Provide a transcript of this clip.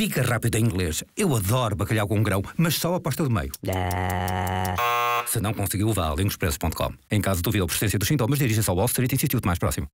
Dica rápida em inglês. Eu adoro bacalhau com grão, mas só a do meio. Ah. Se não conseguiu, vá a lingoexpresso.com. Em caso de dúvida ou persistência dos sintomas, dirija-se ao Wall Street Institute mais próximo.